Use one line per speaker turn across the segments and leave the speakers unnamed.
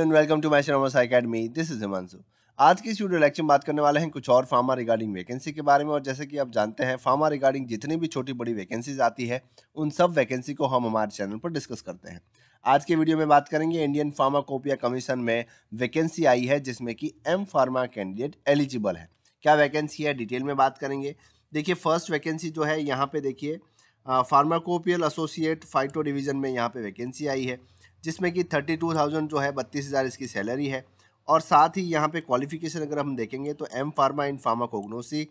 and welcome to my Sharma academy this is Himanshu आज की इस वीडियो लेक्चर में बात करने वाले हैं कुछ और फार्मा रिगार्डिंग वैकेंसी के बारे में और जैसे कि आप जानते हैं फार्मा रिगार्डिंग जितनी भी छोटी बड़ी वैकेंसीज आती है उन सब वैकेंसी को हम हमारे चैनल पर डिस्कस करते हैं आज के वीडियो में बात करेंगे इंडियन फार्माकोपिया कमीशन में वैकेंसी आई है जिसमें कि एम फार्मा कैंडिडेट एलिजिबल है क्या वैकेंसी है डिटेल में बात करेंगे देखिए फर्स्ट वैकेंसी जो है यहाँ पे देखिए फार्माकोपियल एसोसिएट फाइटो डिवीजन में यहाँ पे वैकेंसी आई है जिसमें कि थर्टी टू थाउजेंड जो है बत्तीस हज़ार इसकी सैलरी है और साथ ही यहाँ पे क्वालिफिकेशन अगर हम देखेंगे तो M pharma in pharmacognosy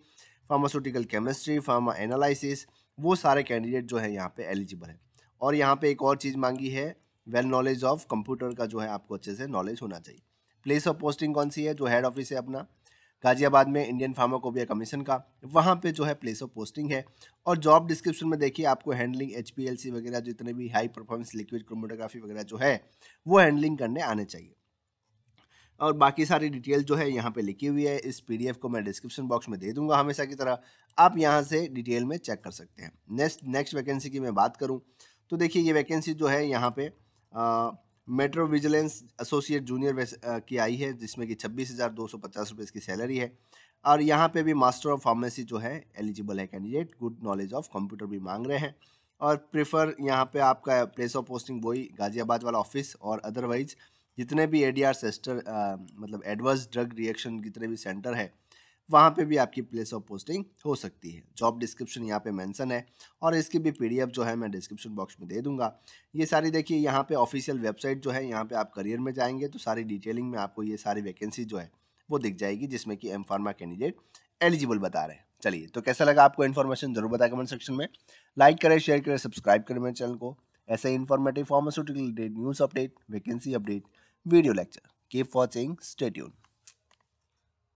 pharmaceutical chemistry pharma analysis वो सारे कैंडिडेट जो है यहाँ पे एलिजिबल है और यहाँ पे एक और चीज़ मांगी है वेल नॉलेज ऑफ कंप्यूटर का जो है आपको अच्छे से नॉलेज होना चाहिए प्लेस ऑफ पोस्टिंग कौन सी है जो हेड ऑफिस है अपना गाजियाबाद में इंडियन फार्माकोपिया कमीशन का वहाँ पे जो है प्लेस ऑफ पोस्टिंग है और जॉब डिस्क्रिप्शन में देखिए आपको हैंडलिंग एच वगैरह जितने भी हाई परफॉर्मेंस लिक्विड क्रोमोटोग्राफी वगैरह जो है वो हैंडलिंग करने आने चाहिए और बाकी सारी डिटेल जो है यहाँ पे लिखी हुई है इस पीडीएफ को मैं डिस्क्रिप्शन बॉक्स में दे दूंगा हमेशा की तरह आप यहाँ से डिटेल में चेक कर सकते हैं नेक्स्ट नेक्स्ट वैकेंसी की मैं बात करूँ तो देखिए ये वैकेंसी जो है यहाँ पे आ, मेट्रो विजिलेंस एसोसिएट जूनियर की आई है जिसमें कि छब्बीस हज़ार दो सौ पचास रुपये इसकी सैलरी है और यहाँ पे भी मास्टर ऑफ फार्मेसी जो है एलिजिबल है candidate good knowledge of computer भी मांग रहे हैं और प्रेफर यहाँ पे आपका प्लेस ऑफ पोस्टिंग वही गाज़ियाबाद वाला ऑफिस और अदरवाइज जितने भी ए डी आर सेस्टर मतलब एडवर्स ड्रग रिएक्शन जितने भी सेंटर है वहाँ पे भी आपकी प्लेस ऑफ पोस्टिंग हो सकती है जॉब डिस्क्रिप्शन यहाँ पे मेंशन है और इसकी भी पीडीएफ जो है मैं डिस्क्रिप्शन बॉक्स में दे दूंगा ये सारी देखिए यहाँ पे ऑफिशियल वेबसाइट जो है यहाँ पे आप करियर में जाएंगे तो सारी डिटेलिंग में आपको ये सारी वैकेंसी जो है वो दिख जाएगी जिसमें कि एम फार्मा कैंडिडेट एलिजिबल बता रहे हैं चलिए तो कैसा लगा आपको इन्फॉर्मेशन जरूर बताए कमेंट सेक्शन में लाइक करें शेयर करें सब्सक्राइब करें मेरे चैनल को ऐसे informative pharmaceutical news update vacancy update video lecture keep watching stay tuned